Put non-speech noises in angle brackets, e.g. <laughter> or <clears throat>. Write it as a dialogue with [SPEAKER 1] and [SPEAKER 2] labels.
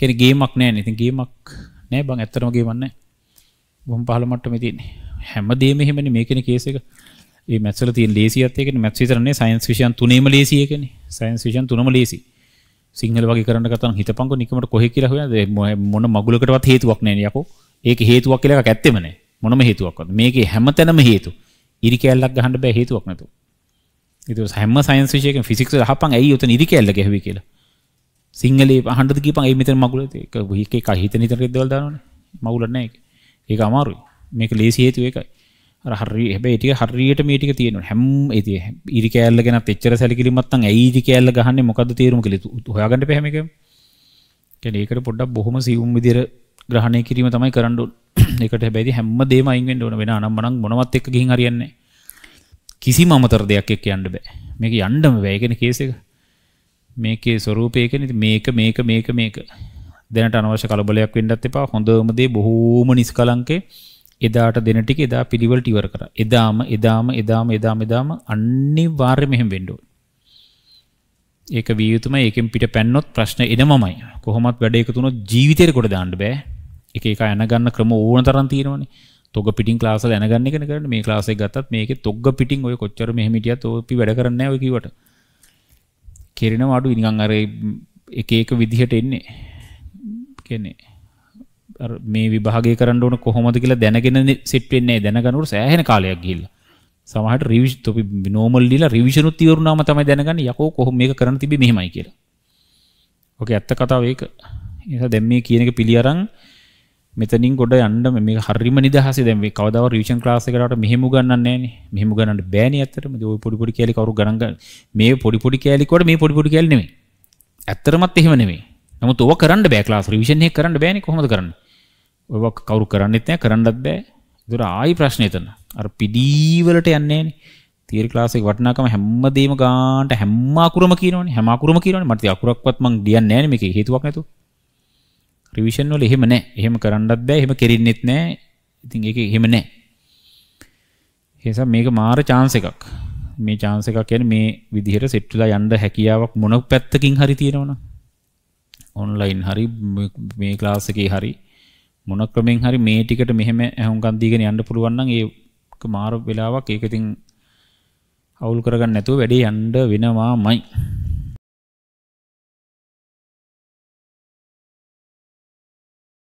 [SPEAKER 1] කෙන ගේමක් නෑ නති ගේමක් නෑ බං ඇත්තරම ගේවන්න බොම් පහලමට්ටම තින්නේ හැම දේමෙහෙමන මේකෙන කේසක මැසල තිය ලේසියතයක මැත්සිතරන්නේ සයින්ස් විෂයන් තුනේම ලේසියකෙන සයින්ස් විෂන් තුනම ලේසි සිංහල වගේ කරන්න කතන් හිතපංකු නිකමට කොහෙ කියරහ මොන මගුලකටවත් හේතුවක් නෑනයක ඒක හේතුවක් කියලා ඇත්තෙමන මොනම හේතුවක් මේක හැම තැනම හේතු ඉරි කැල්ලක් ගහන්න බෑ හේතුවක් නැතු ඉතු හැම සයින්ස් විෂයක ෆිසික්ස හපන් ඇයි යුත නිරි කැල්ල ගැහවි කියලා සිංහලේ පහන්ඩ ගීපන් ඒ මෙතන මගුල ඒක එක හිත නිතර දවල් දානන මගුලන්න එක ඒක අමාරුයි මේක ලේසි හේතුව එකයි හරි හැබේ ටික හරියට මේටික තියෙන හැම් ඇති ඉරි කෑල්ල ගෙන පෙච්චර සැලිකිරිමත්තන් ඇයිදි කෑල්ල ගහන්න මොකද තේරුම කළ හොයාගට පැමික ඒකට පොඩ්ඩක් බොහොම සිවුම් විදිර ග්‍රහණය කිරීම තමයි කරඩු එකට <clears throat> හැබැයි හැම දේම අයින්ෙන් ඕන වෙන නම් මනක් මොනවත් එක ගිහි හරියන්නේ කිසි මමතර දෙයක් එක් යන්න බෑ මේක යන්ඩම වැෑගෙන කේසක මේකේ ස්වරූපයකන මේක මේක මේක මේක දැනට අනවශ්‍ය කලබලයක් වෙන්නත් එපා හොඳම දේ බොහෝම නිස්කලංකේ එදාට දෙන ටික එදා පිළිවෙලට ඉවර කරා. එදාම එදාම එදාම එදාම එදාම අනිවාර්යයෙන්ම එහෙම වෙන්න ඕනේ. ඒක විය යුතුමයි. ඒකෙන් පිට පැන්නොත් ප්‍රශ්න එනමමයි. කොහොමත් වැඩ එකතු වුණොත් ජීවිතේට කොට දාන්න බෑ. එක එක යනගන්න ක්‍රම ඕන තරම් තියෙනවනේ. තොග පිටින් ක්ලාස් වල යනගන්න එකනේ කරන්නේ. මේ ක්ලාස් එක ගත්තත් මේකේ තොග පිටින් ඔය කොච්චර මෙහෙම හිටියත් ඔය වැඩ කරන්නේ නැහැ ඔය කිව්වට. කෙරෙනව අඩු ඉනිකං අර එක එක විදිහට එන්නේ කෙනෙ මේ විභාගය කරන්න ඕන කොහොමද කියලා දැනගෙන සෙට් වෙන්නේ දැනගනවට සෑහෙන කාලයක් ගිහිල්ලා සමහට රිවිස් තොපි නෝමල් ලිලා රිවිෂනුත් තිවරුණාම තමයි දැනගන්න යකෝ කොහොම මේක කරන්න තිබි මෙහෙමයි කියලා. ඔකේ ඇත්ත කතාව ඒක. ඒ නිසා දැන් මේ කියන එක පිළි අරන් මෙතනින් ගොඩ යන්න මේ හරිම නිදහස දැම කවදාව රීෂන් ක්‍රාසකට මෙහෙම ගන්නන්නේ මෙහම ගන්න බෑන අතරම ද පොඩිපොඩි කෑලි කරු ගරග මේ පොඩිපොඩි කෑලිකොට මේ පොඩිපොඩි කැල්නෙේ ඇත්තරමත් එහෙම නෙේ නමු ඔව කරන්න බෑලාස් විෂණය කරන්න බෑන කොහොම කරන්න ඔව කවරු කරන්න එත්නය කරන්නත් බෑ දුර ආයි ප්‍රශ්නයතන අර පිඩීවලට යන්නේ තීර ලාසෙක් වටනාකම හැම්මදීම ගාන්ට හැම්මාකුරම කියනන හැමකුරම කියරන මති අකුරක්වත්මක් දියන්න නෑනමක හේතුවක් නැතු රිවිෂන් වල එහෙම නැහැ. එහෙම කරන්නත් බෑ. එහෙම කෙරෙන්නෙත් නැහැ. ඉතින් ඒක එහෙම නැහැ. ඒ නිසා මේක මාර chance එකක්. මේ chance එකක් කියන්නේ මේ විදිහට සෙට් වෙලා යන්න හැකියාවක් මොන පැත්තකින් හරි තියෙනවනම් online හරි මේ class එකේ හරි මොන ක්‍රමෙන් හරි මේ ටිකට මෙහෙම ඇහුම්කන් දීගෙන යන්න පුළුවන් නම් ඒක මාර වෙලාවක් ඒක ඉතින් අවුල් කරගන්න නැතුව වැඩේ යන්න වෙනවාමයි.